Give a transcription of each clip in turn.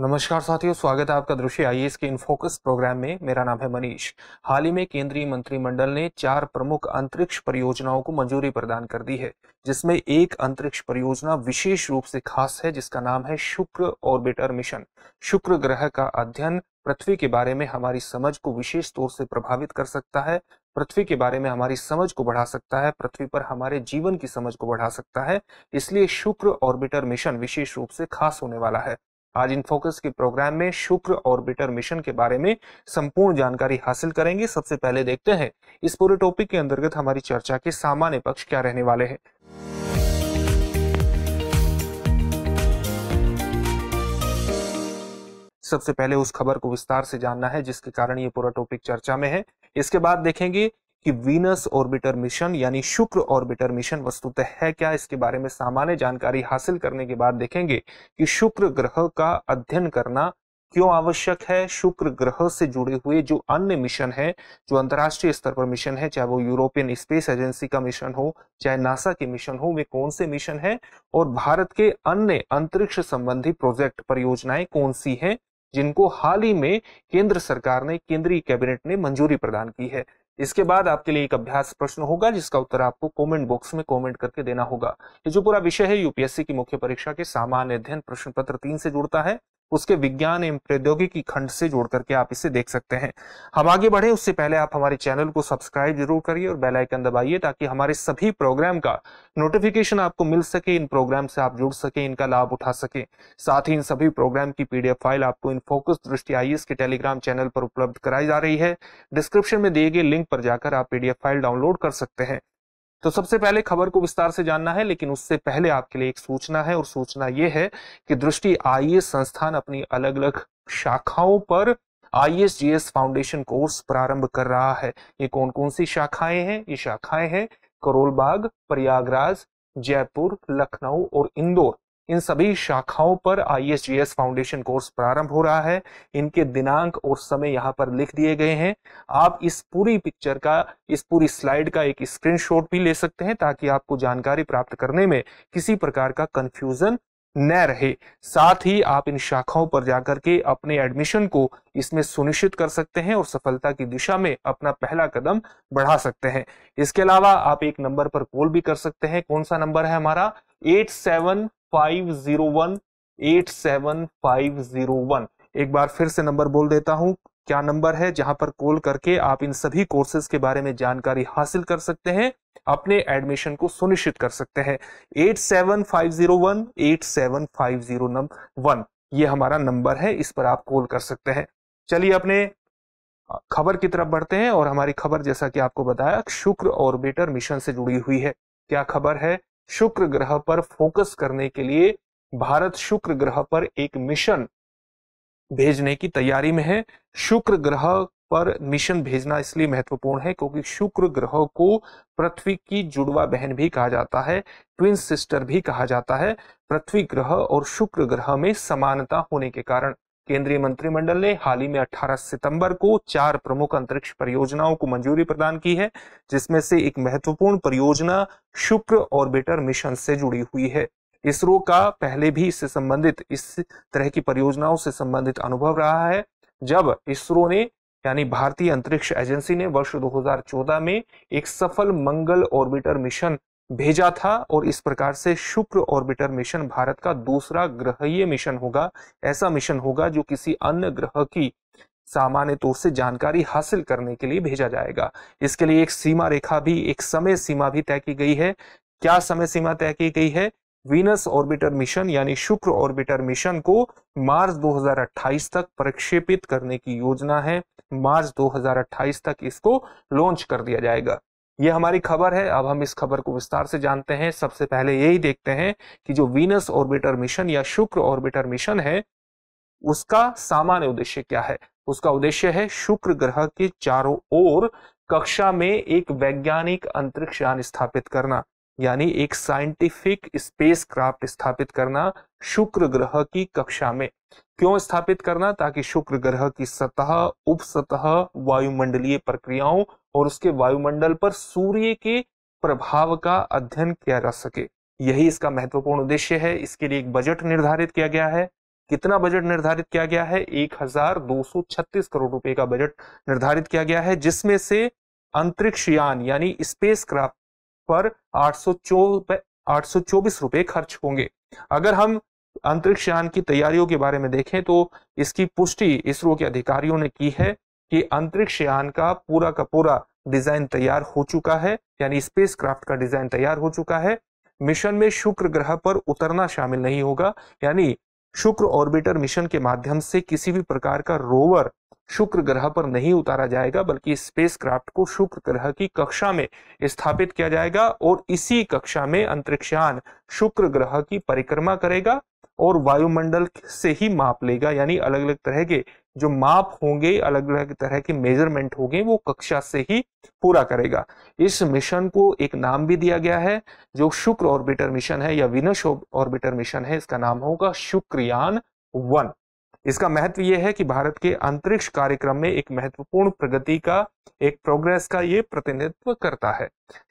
नमस्कार साथियों स्वागत है आपका दृश्य आई एस के इन फोकस प्रोग्राम में मेरा नाम है मनीष हाल ही में केंद्रीय मंत्रिमंडल ने चार प्रमुख अंतरिक्ष परियोजनाओं को मंजूरी प्रदान कर दी है जिसमें एक अंतरिक्ष परियोजना विशेष रूप से खास है जिसका नाम है शुक्र ऑर्बिटर मिशन शुक्र ग्रह का अध्ययन पृथ्वी के बारे में हमारी समझ को विशेष तौर से प्रभावित कर सकता है पृथ्वी के बारे में हमारी समझ को बढ़ा सकता है पृथ्वी पर हमारे जीवन की समझ को बढ़ा सकता है इसलिए शुक्र ऑर्बिटर मिशन विशेष रूप से खास होने वाला है आज इन फोकस के प्रोग्राम में शुक्र ऑर्बिटर मिशन के बारे में संपूर्ण जानकारी हासिल करेंगे सबसे पहले देखते हैं इस पूरे टॉपिक के अंतर्गत हमारी चर्चा के सामान्य पक्ष क्या रहने वाले हैं सबसे पहले उस खबर को विस्तार से जानना है जिसके कारण ये पूरा टॉपिक चर्चा में है इसके बाद देखेंगे कि वीनस ऑर्बिटर मिशन यानी शुक्र ऑर्बिटर मिशन वस्तुतः है क्या इसके बारे में सामान्य जानकारी हासिल करने के बाद देखेंगे कि शुक्र ग्रह का अध्ययन करना क्यों आवश्यक है शुक्र ग्रह से जुड़े हुए जो अन्य मिशन है जो अंतर्राष्ट्रीय स्तर पर मिशन है चाहे वो यूरोपियन स्पेस एजेंसी का मिशन हो चाहे नासा के मिशन हो वे कौन से मिशन है और भारत के अन्य अंतरिक्ष संबंधी प्रोजेक्ट परियोजनाएं कौन सी हैं जिनको हाल ही में केंद्र सरकार ने केंद्रीय कैबिनेट ने मंजूरी प्रदान की है इसके बाद आपके लिए एक अभ्यास प्रश्न होगा जिसका उत्तर आपको कमेंट बॉक्स में कमेंट करके देना होगा ये जो पूरा विषय है यूपीएससी की मुख्य परीक्षा के सामान्य अध्ययन प्रश्न पत्र तीन से जुड़ता है उसके विज्ञान एवं प्रौद्योगिकी खंड से जोड़ करके आप इसे देख सकते हैं हम आगे बढ़े उससे पहले आप हमारे चैनल को सब्सक्राइब जरूर करिए और बेल आइकन दबाइए ताकि हमारे सभी प्रोग्राम का नोटिफिकेशन आपको मिल सके इन प्रोग्राम से आप जुड़ सके इनका लाभ उठा सके साथ ही इन सभी प्रोग्राम की पीडीएफ फाइल आपको इन फोकस दृष्टि आई के टेलीग्राम चैनल पर उपलब्ध कराई जा रही है डिस्क्रिप्शन में दिए गए लिंक पर जाकर आप पीडीएफ फाइल डाउनलोड कर सकते हैं तो सबसे पहले खबर को विस्तार से जानना है लेकिन उससे पहले आपके लिए एक सूचना है और सूचना यह है कि दृष्टि आई संस्थान अपनी अलग अलग शाखाओं पर I S G S foundation course प्रारंभ कर रहा है ये कौन कौन सी शाखाएं हैं ये शाखाएं हैं करोलबाग प्रयागराज जयपुर लखनऊ और इंदौर इन सभी शाखाओं पर आई फाउंडेशन कोर्स प्रारंभ हो रहा है इनके दिनांक और समय यहाँ पर लिख दिए गए हैं आप इस पूरी पिक्चर का इस पूरी स्लाइड का एक स्क्रीनशॉट भी ले सकते हैं ताकि आपको जानकारी प्राप्त करने में किसी प्रकार का कंफ्यूजन न रहे साथ ही आप इन शाखाओं पर जाकर के अपने एडमिशन को इसमें सुनिश्चित कर सकते हैं और सफलता की दिशा में अपना पहला कदम बढ़ा सकते हैं इसके अलावा आप एक नंबर पर कॉल भी कर सकते हैं कौन सा नंबर है हमारा eight seven five zero one eight seven five zero one एक बार फिर से नंबर बोल देता हूं क्या नंबर है जहां पर कॉल करके आप इन सभी कोर्सेज के बारे में जानकारी हासिल कर सकते हैं अपने एडमिशन को सुनिश्चित कर सकते हैं eight seven five zero one eight seven five zero one ये हमारा नंबर है इस पर आप कॉल कर सकते हैं चलिए अपने खबर की तरफ बढ़ते हैं और हमारी खबर जैसा कि आपको बताया शुक्र ऑर्बिटर मिशन से जुड़ी हुई है क्या खबर है शुक्र ग्रह पर फोकस करने के लिए भारत शुक्र ग्रह पर एक मिशन भेजने की तैयारी में है शुक्र ग्रह पर मिशन भेजना इसलिए महत्वपूर्ण है क्योंकि शुक्र ग्रह को पृथ्वी की जुड़वा बहन भी कहा जाता है ट्विन सिस्टर भी कहा जाता है पृथ्वी ग्रह और शुक्र ग्रह में समानता होने के कारण केंद्रीय मंत्रिमंडल ने हाल ही में 18 सितंबर को चार प्रमुख अंतरिक्ष परियोजनाओं को मंजूरी प्रदान की है जिसमें से एक महत्वपूर्ण परियोजना शुक्र ऑर्बिटर मिशन से जुड़ी हुई है इसरो का पहले भी इससे संबंधित इस तरह की परियोजनाओं से संबंधित अनुभव रहा है जब इसरो ने यानी भारतीय अंतरिक्ष एजेंसी ने वर्ष 2014 में एक सफल मंगल ऑर्बिटर मिशन भेजा था और इस प्रकार से शुक्र ऑर्बिटर मिशन भारत का दूसरा ग्रहीय मिशन होगा ऐसा मिशन होगा जो किसी अन्य ग्रह की सामान्य तौर से जानकारी हासिल करने के लिए भेजा जाएगा इसके लिए एक सीमा रेखा भी एक समय सीमा भी तय की गई है क्या समय सीमा तय की गई है वीनस ऑर्बिटर मिशन यानी शुक्र ऑर्बिटर मिशन को मार्च 2028 तक प्रक्षेपित करने की योजना है मार्च 2028 तक इसको लॉन्च कर दिया जाएगा ये हमारी खबर है अब हम इस खबर को विस्तार से जानते हैं सबसे पहले यही देखते हैं कि जो वीनस ऑर्बिटर मिशन या शुक्र ऑर्बिटर मिशन है उसका सामान्य उद्देश्य क्या है उसका उद्देश्य है शुक्र ग्रह के चारों ओर कक्षा में एक वैज्ञानिक अंतरिक्ष यान स्थापित करना यानी एक साइंटिफिक स्पेस क्राफ्ट स्थापित करना शुक्र ग्रह की कक्षा में क्यों स्थापित करना ताकि शुक्र ग्रह की सतह उपसतह वायुमंडलीय प्रक्रियाओं और उसके वायुमंडल पर सूर्य के प्रभाव का अध्ययन किया जा सके यही इसका महत्वपूर्ण उद्देश्य है इसके लिए एक बजट निर्धारित किया गया है कितना बजट निर्धारित किया गया है एक करोड़ रुपए का बजट निर्धारित किया गया है जिसमें से अंतरिक्ष यान यानी क्राफ्ट पर आठ सौ रुपए खर्च होंगे अगर हम अंतरिक्ष यान की तैयारियों के बारे में देखें तो इसकी पुष्टि इसरो के अधिकारियों ने की है कि अंतरिक्ष यान का पूरा का पूरा डिजाइन तैयार हो चुका है यानी स्पेसक्राफ्ट का डिजाइन तैयार हो चुका है मिशन में शुक्र ग्रह पर उतरना शामिल नहीं होगा यानी शुक्र ऑर्बिटर मिशन के माध्यम से किसी भी प्रकार का रोवर शुक्र ग्रह पर नहीं उतारा जाएगा बल्कि स्पेस क्राफ्ट को शुक्र ग्रह की कक्षा में स्थापित किया जाएगा और इसी कक्षा में अंतरिक्षयान शुक्र ग्रह की परिक्रमा करेगा और वायुमंडल से ही माप लेगा यानी अलग अलग तरह के जो माप होंगे अलग अलग तरह के मेजरमेंट होंगे वो कक्षा से ही पूरा करेगा इस मिशन को एक नाम भी दिया गया है जो शुक्र ऑर्बिटर मिशन है या विनश ऑर्बिटर मिशन है इसका नाम होगा शुक्रयान वन इसका महत्व ये है कि भारत के अंतरिक्ष कार्यक्रम में एक महत्वपूर्ण प्रगति का एक प्रोग्रेस का ये प्रतिनिधित्व करता है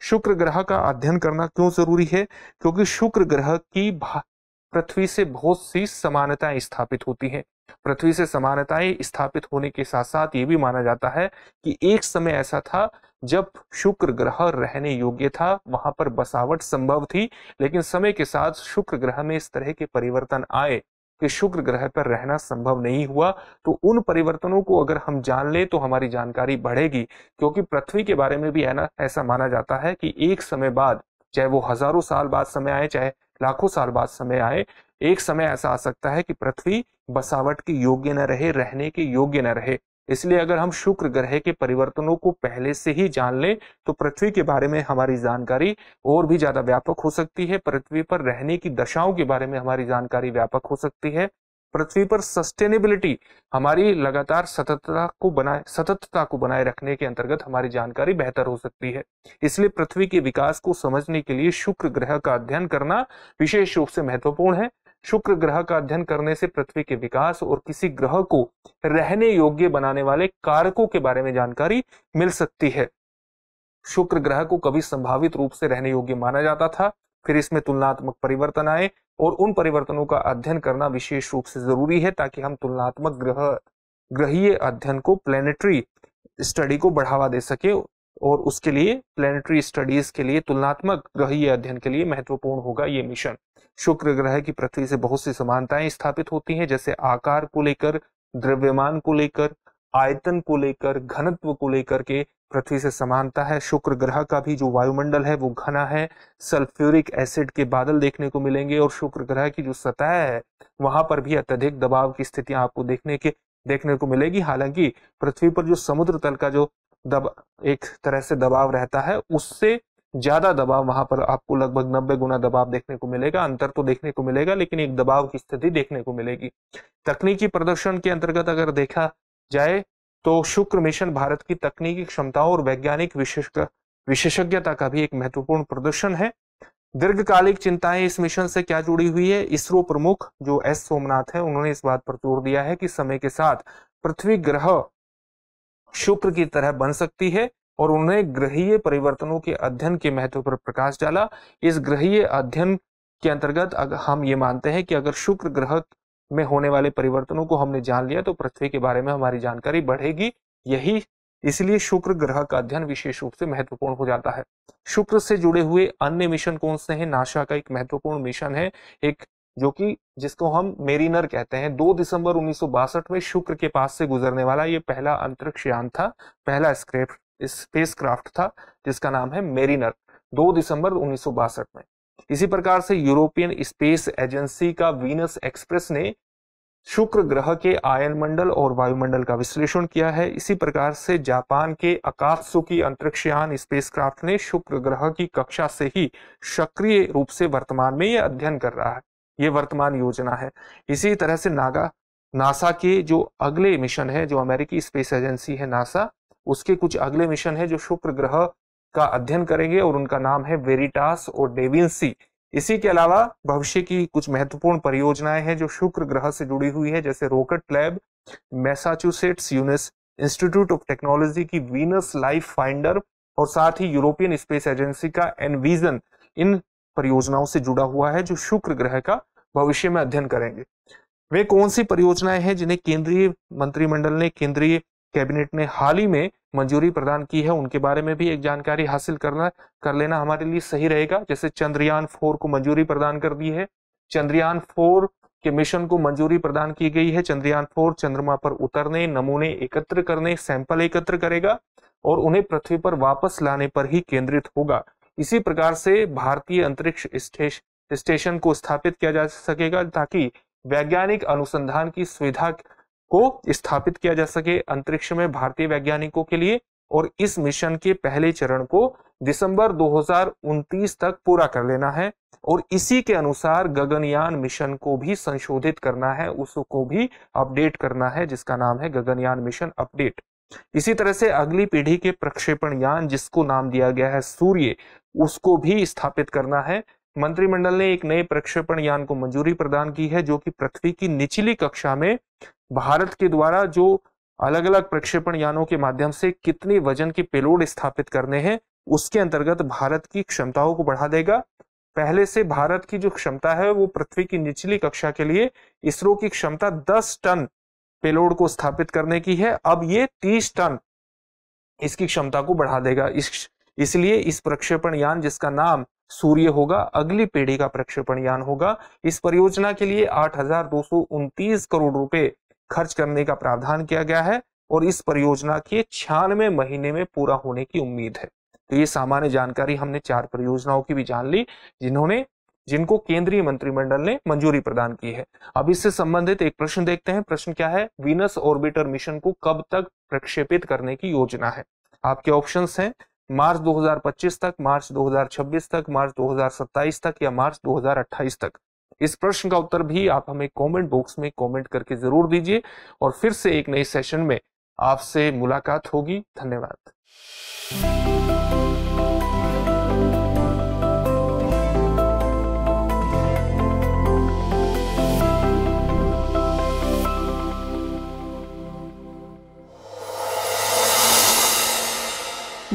शुक्र ग्रह का अध्ययन करना क्यों जरूरी है क्योंकि शुक्र ग्रह की पृथ्वी से बहुत सी समानताएं स्थापित होती हैं पृथ्वी से समानताएं स्थापित होने के साथ साथ ये भी माना जाता है कि एक समय ऐसा था जब शुक्र ग्रह रहने योग्य था वहां पर बसावट संभव थी लेकिन समय के साथ शुक्र ग्रह में इस तरह के परिवर्तन आए कि शुक्र ग्रह पर रहना संभव नहीं हुआ तो उन परिवर्तनों को अगर हम जान ले तो हमारी जानकारी बढ़ेगी क्योंकि पृथ्वी के बारे में भी है ना ऐसा माना जाता है कि एक समय बाद चाहे वो हजारों साल बाद समय आए चाहे लाखों साल बाद समय आए एक समय ऐसा आ सकता है कि पृथ्वी बसावट के योग्य न रहे रहने के योग्य न रहे इसलिए अगर हम शुक्र ग्रह के परिवर्तनों को पहले से ही जान लें तो पृथ्वी के बारे में हमारी जानकारी और भी ज्यादा व्यापक हो सकती है पृथ्वी पर रहने की दशाओं के बारे में हमारी जानकारी व्यापक हो सकती है पृथ्वी पर सस्टेनेबिलिटी हमारी लगातार सततता को बनाए सततता को बनाए रखने के अंतर्गत हमारी जानकारी बेहतर हो सकती है इसलिए पृथ्वी के विकास को समझने के लिए शुक्र ग्रह का अध्ययन करना विशेष रूप से महत्वपूर्ण है शुक्र ग्रह का अध्ययन करने से पृथ्वी के विकास और किसी ग्रह को रहने योग्य बनाने वाले कारकों के बारे में जानकारी मिल सकती है शुक्र ग्रह को कभी संभावित रूप से रहने योग्य माना जाता था फिर इसमें तुलनात्मक परिवर्तन आए और उन परिवर्तनों का अध्ययन करना विशेष रूप से जरूरी है ताकि हम तुलनात्मक ग्रह ग्रहीय अध्ययन को प्लेनेटरी स्टडी को बढ़ावा दे सके और उसके लिए प्लेनेटरी स्टडीज के लिए तुलनात्मक ग्रहीय अध्ययन के लिए महत्वपूर्ण होगा ये मिशन शुक्र ग्रह की पृथ्वी से बहुत सी समानताएं स्थापित होती हैं जैसे आकार को लेकर द्रव्यमान को लेकर आयतन को लेकर घनत्व को लेकर के पृथ्वी से समानता है शुक्र ग्रह का भी जो वायुमंडल है वो घना है सल्फ्यूरिक एसिड के बादल देखने को मिलेंगे और शुक्र ग्रह की जो सतह है वहां पर भी अत्यधिक दबाव की स्थितियां आपको देखने के देखने को मिलेगी हालांकि पृथ्वी पर जो समुद्र तल का जो दब एक तरह से दबाव रहता है उससे ज्यादा दबाव वहां पर आपको लगभग नब्बे गुना दबाव देखने को मिलेगा अंतर तो देखने को मिलेगा लेकिन एक दबाव की स्थिति देखने को मिलेगी तकनीकी प्रदर्शन के अंतर्गत अगर देखा जाए तो शुक्र मिशन भारत की तकनीकी क्षमताओं और वैज्ञानिक विशेष विशेषज्ञता का भी एक महत्वपूर्ण प्रदर्शन है दीर्घकालिक चिंताएं इस मिशन से क्या जुड़ी हुई है इसरो प्रमुख जो एस सोमनाथ है उन्होंने इस बात पर जोर दिया है कि समय के साथ पृथ्वी ग्रह शुक्र की तरह बन सकती है और उन्होंने ग्रहीय परिवर्तनों के अध्ययन के महत्व पर प्रकाश डाला इस ग्रहीय अध्ययन के अंतर्गत हम ये मानते हैं कि अगर शुक्र ग्रह में होने वाले परिवर्तनों को हमने जान लिया तो पृथ्वी के बारे में हमारी जानकारी बढ़ेगी यही इसलिए शुक्र ग्रह का अध्ययन विशेष रूप से महत्वपूर्ण हो जाता है शुक्र से जुड़े हुए अन्य मिशन कौन से हैं नाशा का एक महत्वपूर्ण मिशन है एक जो कि जिसको हम मेरिनर कहते हैं 2 दिसंबर उन्नीस में शुक्र के पास से गुजरने वाला ये पहला अंतरिक्ष यान था पहला स्पेस क्राफ्ट था जिसका नाम है मेरिनर 2 दिसंबर उन्नीस में इसी प्रकार से यूरोपियन स्पेस एजेंसी का वीनस एक्सप्रेस ने शुक्र ग्रह के आयन मंडल और वायुमंडल का विश्लेषण किया है इसी प्रकार से जापान के अकात्सु की अंतरिक्षयान स्पेसक्राफ्ट ने शुक्र ग्रह की कक्षा से ही सक्रिय रूप से वर्तमान में यह अध्ययन कर रहा है ये वर्तमान योजना है इसी तरह से नागा नासा के जो अगले मिशन है जो अमेरिकी स्पेस एजेंसी है नासा उसके कुछ अगले मिशन है जो शुक्र ग्रह का अध्ययन करेंगे और उनका नाम है वेरिटास और डेविंसी इसी के अलावा भविष्य की कुछ महत्वपूर्ण परियोजनाएं हैं जो शुक्र ग्रह से जुड़ी हुई है जैसे रॉकेट लैब मैसाचुसेट्स यूनिस इंस्टीट्यूट ऑफ टेक्नोलॉजी की वीनस लाइफ फाइंडर और साथ ही यूरोपियन स्पेस एजेंसी का एनविजन इन परियोजनाओं से जुड़ा हुआ है जो शुक्र ग्रह का भविष्य में अध्ययन करेंगे वे कौन सी परियोजनाएं हैं जिन्हें केंद्रीय मंत्रिमंडल ने केंद्रीय कैबिनेट ने हाल ही में मंजूरी प्रदान की है उनके बारे में भी एक जानकारी हासिल करना कर लेना हमारे लिए सही रहेगा जैसे चंद्रयान फोर को मंजूरी प्रदान कर दी है चंद्रयान फोर के मिशन को मंजूरी प्रदान की गई है चंद्रयान फोर चंद्रमा पर उतरने नमूने एकत्र करने सैंपल एकत्र करेगा और उन्हें पृथ्वी पर वापस लाने पर ही केंद्रित होगा इसी प्रकार से भारतीय अंतरिक्ष स्टेशन को स्थापित किया जा सकेगा ताकि वैज्ञानिक अनुसंधान की सुविधा को स्थापित किया जा सके अंतरिक्ष में भारतीय वैज्ञानिकों के लिए और इस मिशन के पहले चरण को दिसंबर 2029 तक पूरा कर लेना है और इसी के अनुसार गगनयान मिशन को भी संशोधित करना है उसको भी अपडेट करना है जिसका नाम है गगनयान मिशन अपडेट इसी तरह से अगली पीढ़ी के प्रक्षेपण यान जिसको नाम दिया गया है सूर्य उसको भी स्थापित करना है मंत्रिमंडल ने एक नए प्रक्षेपण यान को मंजूरी प्रदान की है जो कि पृथ्वी की निचली कक्षा में भारत के द्वारा जो अलग अलग प्रक्षेपण यानों के माध्यम से कितने वजन के पेलोड स्थापित करने हैं उसके अंतर्गत भारत की क्षमताओं को बढ़ा देगा पहले से भारत की जो क्षमता है वो पृथ्वी की निचली कक्षा के लिए इसरो की क्षमता 10 टन पेलोड को स्थापित करने की है अब ये 30 टन इसकी क्षमता को बढ़ा देगा इस इसलिए इस प्रक्षेपण यान जिसका नाम सूर्य होगा अगली पीढ़ी का प्रक्षेपण यान होगा इस परियोजना के लिए आठ करोड़ रुपए खर्च करने का प्रावधान किया गया है और इस परियोजना के छियानवे महीने में पूरा होने की उम्मीद है तो ये सामान्य जानकारी हमने चार परियोजनाओं की भी जान ली जिन्होंने जिनको केंद्रीय मंत्रिमंडल ने मंजूरी प्रदान की है अब इससे संबंधित एक प्रश्न देखते हैं प्रश्न क्या है वीनस ऑर्बिटर मिशन को कब तक प्रक्षेपित करने की योजना है आपके ऑप्शन है मार्च 2025 तक मार्च 2026 तक मार्च 2027 तक या मार्च 2028 तक इस प्रश्न का उत्तर भी आप हमें कमेंट बॉक्स में कमेंट करके जरूर दीजिए और फिर से एक नए सेशन में आपसे मुलाकात होगी धन्यवाद